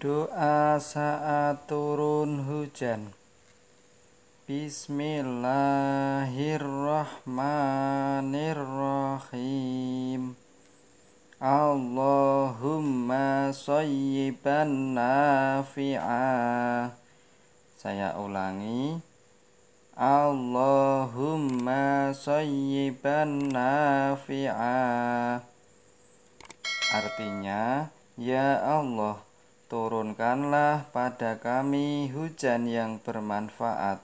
Doa saat turun hujan Bismillahirrahmanirrahim Allahumma sayyiban nafi'ah Saya ulangi Allahumma sayyiban nafi'ah Artinya, Ya Allah, turunkanlah pada kami hujan yang bermanfaat.